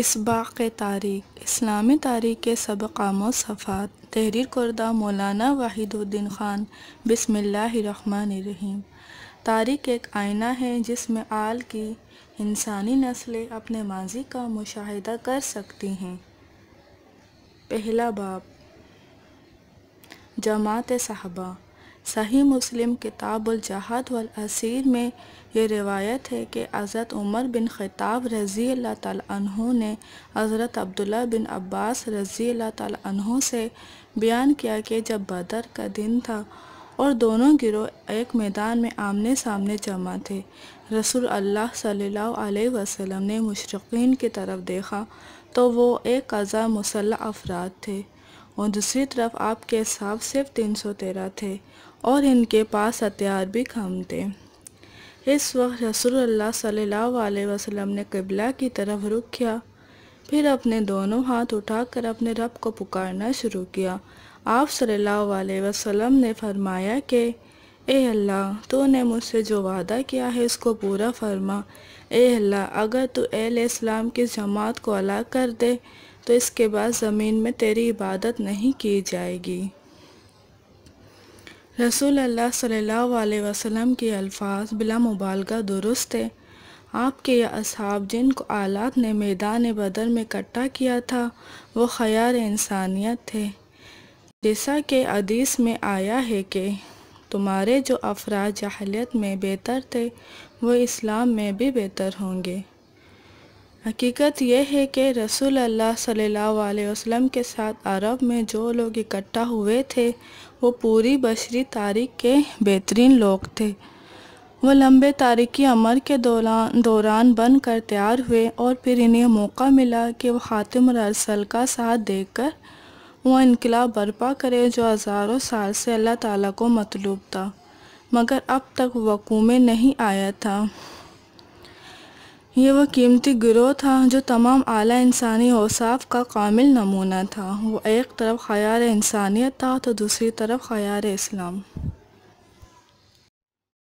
इस के तारीख इस्लामी तारीख के सबक सफ़ात तहरीर करदा मौलाना वाहिदुद्दीन ख़ान रहीम तारीख एक आईना है जिसमें आल की इंसानी नस्लें अपने माजी का मुशाहिदा कर सकती हैं पहला बाब जमात साहबा सही मुस्लिम किताबुल जहाद वल असीर में ये रिवायत है कि हज़रत उमर बिन ख़िताब रज़ी अल्लाह तहों ने हज़रत अब्दुल्ला बिन अब्बास रज़ी अल्लाह तहों से बयान किया कि जब बदर का दिन था और दोनों गिरोह एक मैदान में आमने सामने जमा थे रसूल अल्लाह सल्लल्लाहु अलैहि वसल्लम ने मुशरकिन की तरफ देखा तो वो एक हज़ार मुसल्ला अफराद थे और दूसरी तरफ आपके हिसाब सिर्फ तीन सौ तेरह थे और इनके पास हथियार भी कम थे इस वक्त रसोल्ला सल्ला वसलम ने कबला की तरफ रुख किया फिर अपने दोनों हाथ उठाकर अपने रब को पुकारना शुरू किया आप सल्ला वसलम ने फरमाया कि ए अल्लाह तूने मुझसे जो वादा किया है उसको पूरा फरमा ए अल्लाह अगर तू एल इस्लाम की जमात को अलग कर दे तो इसके बाद ज़मीन में तेरी इबादत नहीं की जाएगी रसूल अल्लाह सल्लल्लाहु अलैहि वसल्लम के अल्फाज बिला मुबालगा दुरुस्त है आपके या असहाब जिनको आलात ने मैदान बदर में इकट्ठा किया था वो ख़यार इंसानियत थे जैसा कि अदीस में आया है कि तुम्हारे जो अफराज जहलियत में बेहतर थे वो इस्लाम में भी बेहतर होंगे हकीकत यह है कि रसूल अल्लाह सल्लल्लाहु अलैहि वसल्लम के साथ अरब में जो लोग इकट्ठा हुए थे वो पूरी बशरी तारीख के बेहतरीन लोग थे वो लंबे तारीखी अमर के दौरान दौरान बन कर तैयार हुए और फिर इन्हें मौका मिला कि वह हातिम रसल का साथ देकर वह इनकलाब बर्पा करे जो हज़ारों साल से अल्लाह ताला को मतलूब था मगर अब तक वकूमे नहीं आया था ये वह कीमती गिरोह था जो तमाम आला इंसानी औसाफ का कामिल नमूना था वो एक तरफ ख़याल इंसानियत था तो दूसरी तरफ ख़याल इस्लाम